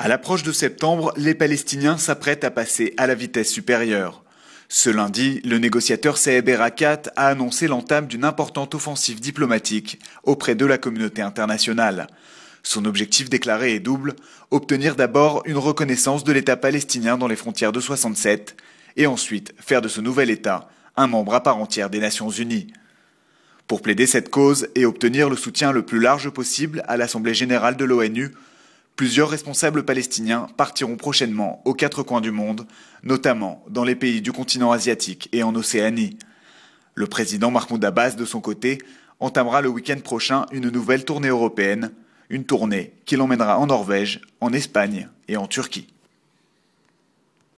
À l'approche de septembre, les Palestiniens s'apprêtent à passer à la vitesse supérieure. Ce lundi, le négociateur Saeb Erakat a annoncé l'entame d'une importante offensive diplomatique auprès de la communauté internationale. Son objectif déclaré est double, obtenir d'abord une reconnaissance de l'État palestinien dans les frontières de 67 et ensuite faire de ce nouvel État un membre à part entière des Nations Unies. Pour plaider cette cause et obtenir le soutien le plus large possible à l'Assemblée générale de l'ONU, Plusieurs responsables palestiniens partiront prochainement aux quatre coins du monde, notamment dans les pays du continent asiatique et en Océanie. Le président Mahmoud Abbas, de son côté, entamera le week-end prochain une nouvelle tournée européenne, une tournée qui l'emmènera en Norvège, en Espagne et en Turquie.